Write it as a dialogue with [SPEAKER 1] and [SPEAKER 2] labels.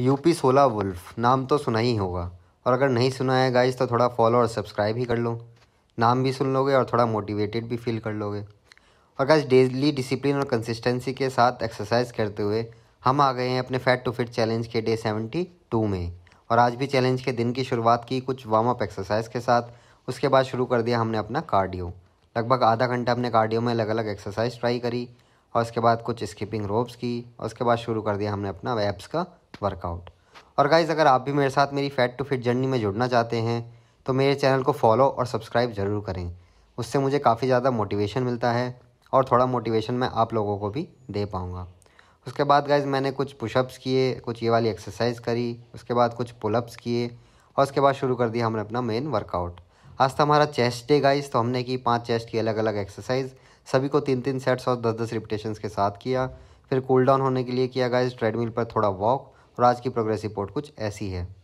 [SPEAKER 1] UP सोला wolf नाम तो सुना ही होगा और अगर नहीं सुना है गाइज तो थोड़ा फॉलो और सब्सक्राइब ही कर लो नाम भी सुन लोगे और थोड़ा मोटिवेटेड भी फील कर लोगे और गाइज डेली डिसिप्लिन और कंसिस्टेंसी के साथ एक्सरसाइज करते हुए हम आ गए हैं अपने फैट टू फिट चैलेंज के डे सेवेंटी टू में और आज भी चैलेंज के दिन की शुरुआत की कुछ वार्म अप एक्सरसाइज के साथ उसके बाद शुरू कर दिया हमने अपना कार्डियो लगभग आधा घंटा हमने कार्डियो में अलग अलग एक्सरसाइज ट्राई करी और उसके बाद कुछ स्किपिंग रोप्स की और उसके बाद शुरू कर दिया हमने अपना वेब्स का वर्कआउट और गाइज़ अगर आप भी मेरे साथ मेरी फ़ैट टू फिट जर्नी में जुड़ना चाहते हैं तो मेरे चैनल को फॉलो और सब्सक्राइब ज़रूर करें उससे मुझे काफ़ी ज़्यादा मोटिवेशन मिलता है और थोड़ा मोटिवेशन मैं आप लोगों को भी दे पाऊँगा उसके बाद गाइज मैंने कुछ पुशअप्स किए कुछ ये वाली एक्सरसाइज करी उसके बाद कुछ पुलअप्स किए और उसके बाद शुरू कर दिया हमने अपना मेन वर्कआउट आज था तो हमारा चेस्ट डे गाइज तो हमने की पांच चेस्ट की अलग अलग एक्सरसाइज सभी को तीन तीन सेट्स और दस दस रिपिटेशन के साथ किया फिर कूल डाउन होने के लिए किया गाइज ट्रेडमिल पर थोड़ा वॉक और आज की प्रोग्रेस रिपोर्ट कुछ ऐसी है